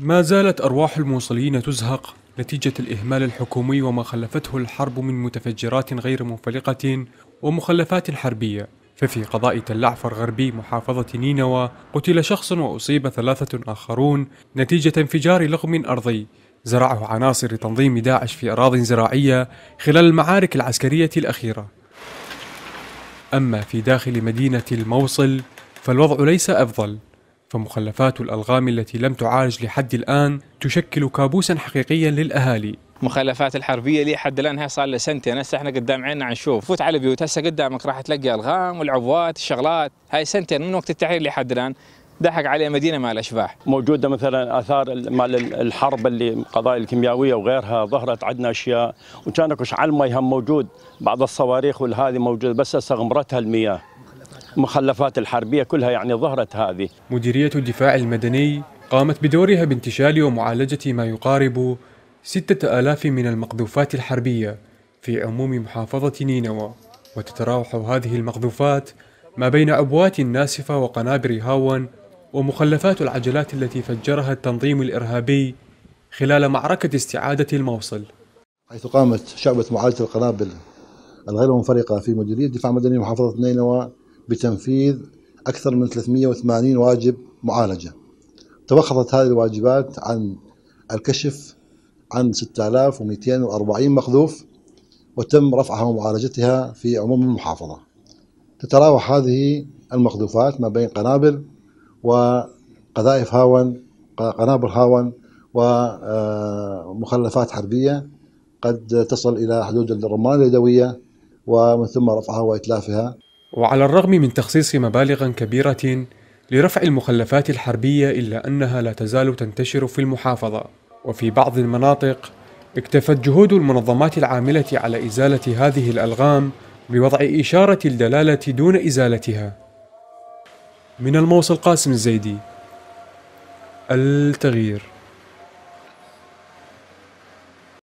ما زالت أرواح الموصليين تزهق نتيجة الإهمال الحكومي وما خلفته الحرب من متفجرات غير منفلقة ومخلفات حربية ففي قضاء تلعفر غربي محافظة نينوى قتل شخص وأصيب ثلاثة آخرون نتيجة انفجار لغم أرضي زرعه عناصر تنظيم داعش في أراضٍ زراعية خلال المعارك العسكرية الأخيرة أما في داخل مدينة الموصل فالوضع ليس أفضل فمخلفات الألغام التي لم تعالج لحد الآن تشكل كابوسا حقيقيا للأهالي مخلفات الحربيه اللي حد الان صار لها سنتين هسه احنا قدام عيننا عم نشوف فوت على بيوت هسه قدامك راح تلقى الغام والعبوات الشغلات هاي سنتين من وقت التحرير لحد الان ضحك عليه مدينه مال اشباح موجوده مثلا اثار مال الحرب اللي قضايا الكيميائيه وغيرها ظهرت عندنا اشياء وكان اكو على المي هم موجود بعض الصواريخ والهذه موجوده بس استغمرتها المياه المخلفات الحربية كلها يعني ظهرت هذه مديرية الدفاع المدني قامت بدورها بانتشال ومعالجة ما يقارب ستة آلاف من المقذوفات الحربية في عموم محافظة نينوى وتتراوح هذه المقذوفات ما بين عبوات ناسفة وقنابر هاون ومخلفات العجلات التي فجرها التنظيم الإرهابي خلال معركة استعادة الموصل حيث قامت شعبة معالجة القنابل الغير منفرقة في مديرية الدفاع المدني محافظة نينوى بتنفيذ أكثر من 380 واجب معالجة توخضت هذه الواجبات عن الكشف عن 6240 مخذوف وتم رفعها ومعالجتها في عموم المحافظة تتراوح هذه المخذوفات ما بين قنابل وقذائف هاون قنابل هاون ومخلفات آه، حربية قد تصل إلى حدود الرمال اليدوية ومن ثم رفعها وإتلافها وعلى الرغم من تخصيص مبالغ كبيرة لرفع المخلفات الحربية إلا أنها لا تزال تنتشر في المحافظة وفي بعض المناطق اكتفت جهود المنظمات العاملة على إزالة هذه الألغام بوضع إشارة الدلالة دون إزالتها من الموصل قاسم الزيدي التغيير